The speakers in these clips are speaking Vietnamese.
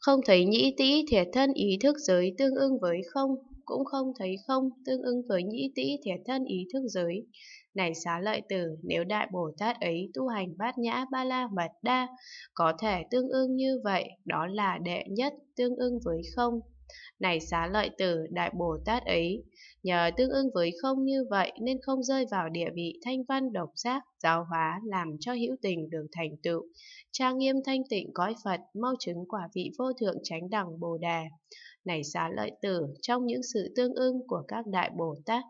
không thấy nhĩ tĩ thể thân ý thức giới tương ưng với không, cũng không thấy không tương ưng với nhĩ tĩ thể thân ý thức giới. Này xá lợi tử, nếu đại Bồ Tát ấy tu hành bát nhã ba la mật đa, có thể tương ưng như vậy, đó là đệ nhất tương ưng với không. Này xá lợi tử đại Bồ Tát ấy, nhờ tương ưng với không như vậy nên không rơi vào địa vị thanh văn độc giác, giáo hóa làm cho hữu tình được thành tựu. Trang nghiêm thanh tịnh cõi Phật, mau chứng quả vị vô thượng chánh đẳng Bồ đề Này xá lợi tử, trong những sự tương ưng của các đại Bồ Tát,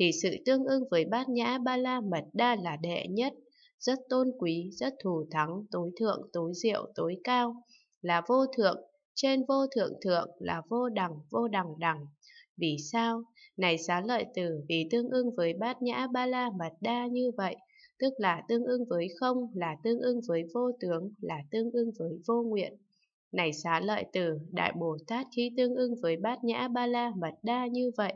thì sự tương ưng với bát nhã ba la mật đa là đệ nhất, rất tôn quý, rất thù thắng, tối thượng, tối diệu, tối cao, là vô thượng, trên vô thượng thượng là vô đẳng vô đẳng đẳng. Vì sao? Này xá lợi tử, vì tương ưng với bát nhã ba la mật đa như vậy, tức là tương ưng với không, là tương ưng với vô tướng, là tương ưng với vô nguyện. Này xá lợi tử, Đại Bồ Tát khi tương ưng với bát nhã ba la mật đa như vậy,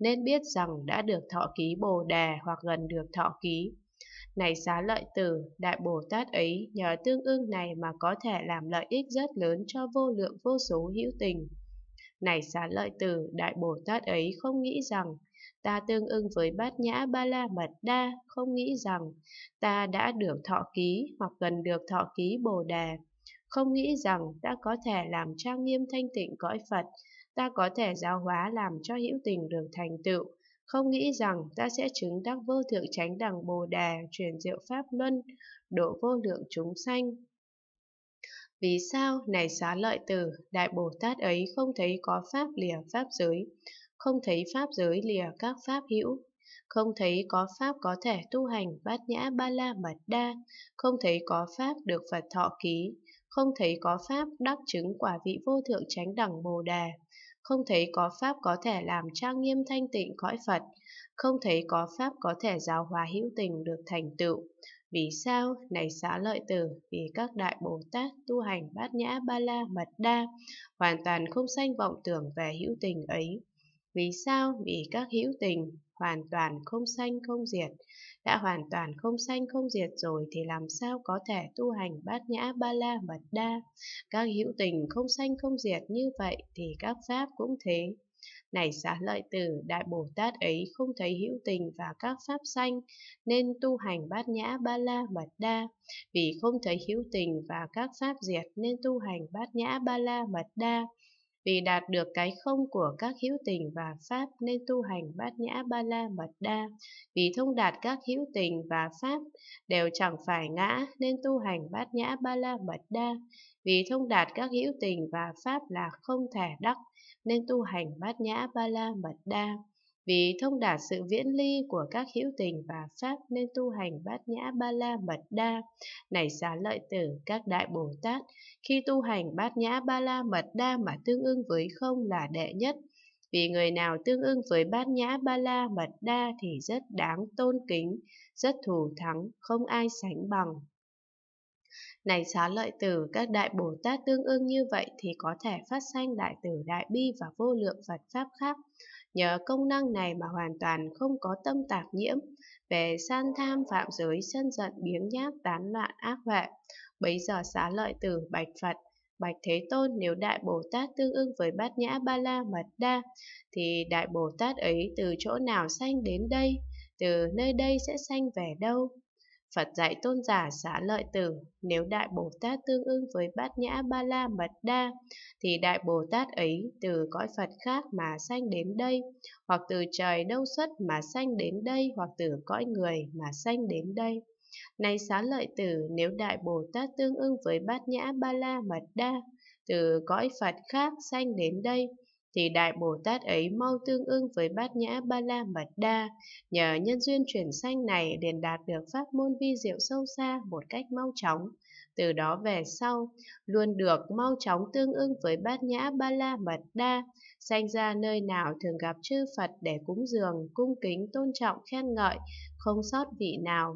nên biết rằng đã được thọ ký Bồ đề hoặc gần được thọ ký, này xá lợi tử, đại Bồ Tát ấy nhờ tương ưng này mà có thể làm lợi ích rất lớn cho vô lượng vô số hữu tình. Này xá lợi tử, đại Bồ Tát ấy không nghĩ rằng ta tương ưng với bát nhã ba la mật đa, không nghĩ rằng ta đã được thọ ký hoặc gần được thọ ký Bồ Đề. Không nghĩ rằng ta có thể làm trang nghiêm thanh tịnh cõi Phật, ta có thể giáo hóa làm cho hữu tình được thành tựu, không nghĩ rằng ta sẽ chứng đắc vô thượng chánh đẳng bồ đề truyền diệu pháp luân, độ vô lượng chúng sanh. Vì sao, này xá lợi tử, Đại Bồ Tát ấy không thấy có pháp lìa pháp giới, không thấy pháp giới lìa các pháp hữu, không thấy có pháp có thể tu hành bát nhã ba la mật đa, không thấy có pháp được Phật thọ ký, không thấy có pháp đắc chứng quả vị vô thượng chánh đẳng Bồ đề không thấy có pháp có thể làm trang nghiêm thanh tịnh cõi Phật, không thấy có pháp có thể giáo hóa hữu tình được thành tựu. Vì sao? Này xá lợi tử, vì các đại Bồ Tát tu hành bát nhã ba la mật đa, hoàn toàn không sanh vọng tưởng về hữu tình ấy. Vì sao? Vì các hữu tình hoàn toàn không sanh không diệt. Đã hoàn toàn không sanh không diệt rồi thì làm sao có thể tu hành bát nhã ba la mật đa. Các hữu tình không sanh không diệt như vậy thì các pháp cũng thế. Này xá lợi tử, Đại Bồ Tát ấy không thấy hữu tình và các pháp sanh, nên tu hành bát nhã ba la mật đa. Vì không thấy hữu tình và các pháp diệt nên tu hành bát nhã ba la mật đa. Vì đạt được cái không của các hữu tình và pháp nên tu hành bát nhã ba la mật đa. Vì thông đạt các hữu tình và pháp đều chẳng phải ngã nên tu hành bát nhã ba la mật đa. Vì thông đạt các hữu tình và pháp là không thể đắc nên tu hành bát nhã ba la mật đa. Vì thông đạt sự viễn ly của các hữu tình và pháp nên tu hành bát nhã ba la mật đa. Này xá lợi tử, các đại Bồ Tát, khi tu hành bát nhã ba la mật đa mà tương ưng với không là đệ nhất. Vì người nào tương ưng với bát nhã ba la mật đa thì rất đáng tôn kính, rất thù thắng, không ai sánh bằng. Này xá lợi tử, các đại Bồ Tát tương ưng như vậy thì có thể phát sanh đại tử đại bi và vô lượng Phật Pháp khác. Nhờ công năng này mà hoàn toàn không có tâm tạp nhiễm, về san tham phạm giới sân giận biếng nhác tán loạn ác huệ. Bấy giờ xá lợi tử bạch Phật, bạch Thế Tôn nếu Đại Bồ Tát tương ưng với bát nhã ba la mật đa, thì Đại Bồ Tát ấy từ chỗ nào sanh đến đây, từ nơi đây sẽ sanh về đâu? Phật dạy tôn giả xá lợi tử, nếu Đại Bồ Tát tương ưng với bát nhã ba la mật đa, thì Đại Bồ Tát ấy từ cõi Phật khác mà sanh đến đây, hoặc từ trời đâu xuất mà sanh đến đây, hoặc từ cõi người mà sanh đến đây. Này xá lợi tử, nếu Đại Bồ Tát tương ưng với bát nhã ba la mật đa, từ cõi Phật khác sanh đến đây, thì Đại Bồ Tát ấy mau tương ưng với Bát Nhã Ba La Mật Đa, nhờ nhân duyên chuyển sanh này liền đạt được pháp môn vi diệu sâu xa một cách mau chóng. Từ đó về sau, luôn được mau chóng tương ưng với Bát Nhã Ba La Mật Đa, sanh ra nơi nào thường gặp chư Phật để cúng dường, cung kính, tôn trọng, khen ngợi, không sót vị nào.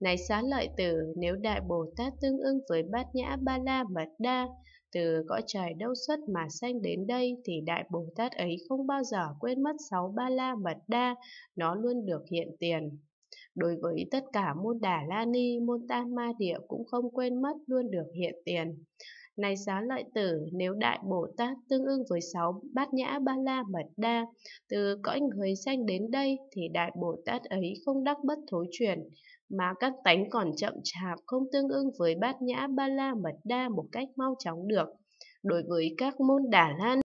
Này xá lợi tử, nếu Đại Bồ Tát tương ưng với Bát Nhã Ba La Mật Đa, từ cõi trời đâu xuất mà sanh đến đây thì Đại Bồ Tát ấy không bao giờ quên mất sáu ba la mật đa, nó luôn được hiện tiền. Đối với tất cả môn đà la ni, môn tam ma địa cũng không quên mất luôn được hiện tiền. Này xá lợi tử, nếu Đại Bồ Tát tương ưng với sáu bát nhã ba la mật đa, từ cõi người sanh đến đây thì Đại Bồ Tát ấy không đắc bất thối chuyển, mà các tánh còn chậm chạp không tương ưng với bát nhã ba la mật đa một cách mau chóng được. Đối với các môn đà lan,